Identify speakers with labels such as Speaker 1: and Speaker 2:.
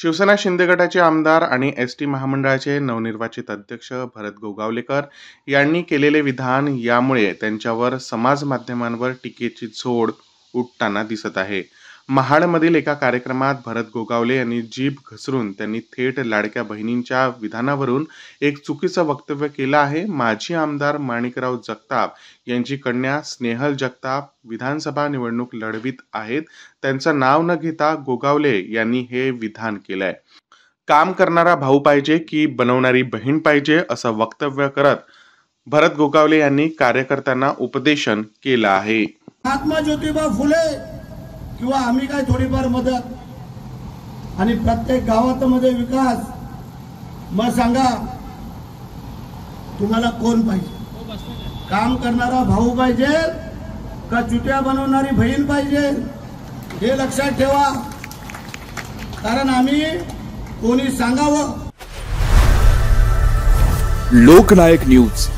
Speaker 1: शिवसेना शिंदे गटाचे आमदार आणि एस टी महामंडळाचे नवनिर्वाचित अध्यक्ष भरत गोगावलेकर यांनी केलेले विधान यामुळे त्यांच्यावर समाज माध्यमांवर टीकेची झोड उठताना दिसत आहे महाडमधील एका कार्यक्रमात भरत गोगावले यांनी जीभ घसरून त्यांनी थेट लाडक्या बहिणींच्या विधानावरून एक चुकीचं वक्तव्य केलं आहे माजी आमदार माणिकराव जगताप यांची कन्या स्नेहल जगताप विधानसभा निवडणूक लढवित आहेत त्यांचं नाव न घेता गोगावले यांनी हे विधान केलंय काम करणारा भाऊ पाहिजे की बनवणारी बहीण पाहिजे असं वक्तव्य करत भरत गोगावले यांनी कार्यकर्त्यांना उपदेशन केलं आहे
Speaker 2: महात्मा ज्योतिबा फुले किंवा आम्ही काय थोडीफार मदत आणि प्रत्येक गावात मध्ये विकास मग सांगा तुम्हाला कोण पाहिजे काम करणारा भाऊ पाहिजे का चुट्या बनवणारी बहीण पाहिजे हे लक्षात ठेवा कारण आम्ही कोणी सांगावं लोकनायक न्यूज